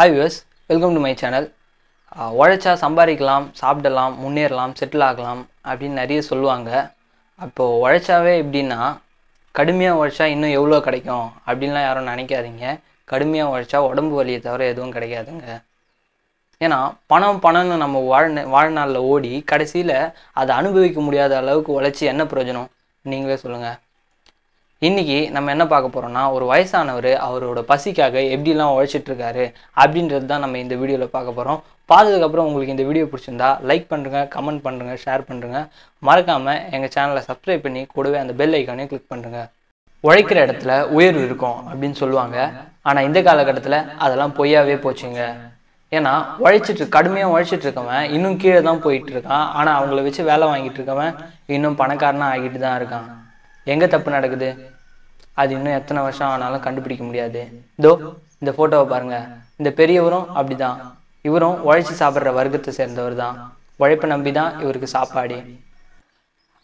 hi views welcome to my channel உழைச்சா சம்பாதிக்கலாம் சாப்பிடலாம் முன்னேறலாம் செட்டில் ஆகலாம் அப்படின்னு நிறைய சொல்லுவாங்க அப்போது உழைச்சாவே எப்படின்னா கடுமையாக உழைச்சா இன்னும் எவ்வளோ கிடைக்கும் அப்படின்லாம் யாரும் நினைக்காதீங்க கடுமையாக உழைச்சா உடம்பு வலியை தவிர எதுவும் கிடைக்காதுங்க ஏன்னா பணம் பணம்னு நம்ம வாழ் வாழ்நாளில் ஓடி கடைசியில் அதை அனுபவிக்க முடியாத அளவுக்கு உழைச்சி என்ன பிரயோஜனம் நீங்களே சொல்லுங்கள் இன்றைக்கி நம்ம என்ன பார்க்க போகிறோம்னா ஒரு வயசானவர் அவரோட பசிக்காக எப்படிலாம் உழைச்சிட்ருக்காரு அப்படின்றது தான் நம்ம இந்த வீடியோவில் பார்க்க போகிறோம் பார்த்ததுக்கப்புறம் உங்களுக்கு இந்த வீடியோ பிடிச்சிருந்தா லைக் பண்ணுறங்க கமெண்ட் பண்ணுறங்க ஷேர் பண்ணுறங்க மறக்காமல் எங்கள் சேனலை சப்ஸ்கிரைப் பண்ணி கூடவே அந்த பெல் ஐக்கானே கிளிக் பண்ணுங்கள் உழைக்கிற இடத்துல உயர்வு இருக்கும் அப்படின்னு சொல்லுவாங்க ஆனால் இந்த காலகட்டத்தில் அதெல்லாம் பொய்யாவே போச்சுங்க ஏன்னா உழைச்சிட்டு கடுமையாக உழைச்சிட்டு இருக்கவன் இன்னும் கீழே தான் போயிட்டு இருக்கான் ஆனால் அவங்கள வச்சு வேலை வாங்கிட்டு இருக்கவன் இன்னும் பணக்காரனாக ஆகிட்டு தான் இருக்கான் எங்கே தப்பு நடக்குது அது இன்னும் எத்தனை வருஷம் ஆனாலும் கண்டுபிடிக்க முடியாது இதோ இந்த ஃபோட்டோவை பாருங்கள் இந்த பெரியவரும் அப்படிதான் இவரும் உழைச்சி சாப்பிட்ற வர்க்கத்தை சேர்ந்தவர் தான் உழைப்பை நம்பி தான் இவருக்கு சாப்பாடு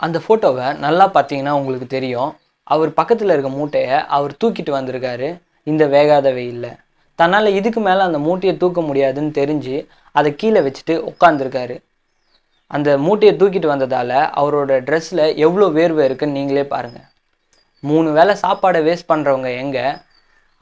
அந்த ஃபோட்டோவை நல்லா பார்த்தீங்கன்னா உங்களுக்கு தெரியும் அவர் பக்கத்தில் இருக்க மூட்டையை அவர் தூக்கிட்டு வந்திருக்காரு இந்த வேகாத இல்லை தன்னால் இதுக்கு மேலே அந்த மூட்டையை தூக்க முடியாதுன்னு தெரிஞ்சு அதை கீழே வச்சுட்டு உட்காந்துருக்காரு அந்த மூட்டையை தூக்கிட்டு வந்ததால் அவரோட ட்ரெஸ்ஸில் எவ்வளோ வேர்வை இருக்குன்னு நீங்களே பாருங்கள் மூணு வேளை சாப்பாடை வேஸ்ட் பண்ணுறவங்க எங்கே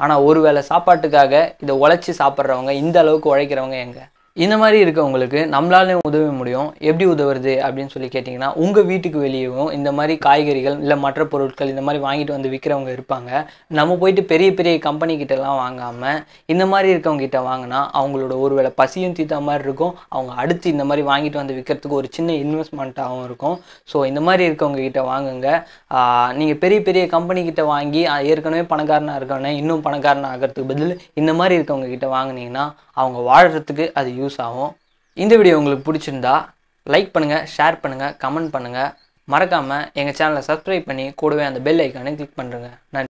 ஆனால் ஒரு வேளை சாப்பாட்டுக்காக இதை உழைச்சி சாப்பிட்றவங்க இந்த அளவுக்கு உழைக்கிறவங்க எங்கே இந்த மாதிரி இருக்கவங்களுக்கு நம்மளாலையும் உதவ முடியும் எப்படி உதவுறது அப்படின்னு சொல்லி கேட்டிங்கன்னா உங்கள் வீட்டுக்கு வெளியேவும் இந்த மாதிரி காய்கறிகள் இல்லை மற்ற பொருட்கள் இந்த மாதிரி வாங்கிட்டு வந்து விற்கிறவங்க இருப்பாங்க நம்ம போயிட்டு பெரிய பெரிய கம்பெனிக்கிட்டலாம் வாங்காமல் இந்த மாதிரி இருக்கவங்ககிட்ட வாங்கினா அவங்களோட ஒரு வேளை பசியும் தீத்த மாதிரி இருக்கும் அவங்க அடுத்து இந்த மாதிரி வாங்கிட்டு வந்து விற்கிறதுக்கு ஒரு சின்ன இன்வெஸ்ட்மெண்ட்டாகவும் இருக்கும் ஸோ இந்த மாதிரி இருக்கவங்ககிட்ட வாங்குங்க நீங்கள் பெரிய பெரிய கம்பெனிக்கிட்ட வாங்கி ஏற்கனவே பணக்காரனாக இருக்கவனே இன்னும் பணக்காரனாக ஆகிறதுக்கு பதில் இந்த மாதிரி இருக்கவங்ககிட்ட வாங்கினீங்கன்னா அவங்க வாழ்கிறதுக்கு அது யூஸ் ஆகும் இந்த வீடியோ உங்களுக்கு பிடிச்சிருந்தா லைக் பண்ணுங்கள் ஷேர் பண்ணுங்கள் கமெண்ட் பண்ணுங்கள் மறக்காமல் எங்கள் சேனலை சப்ஸ்கிரைப் பண்ணி கூடவே அந்த பெல் ஐக்கானே கிளிக் பண்ணுறேங்க நன்றி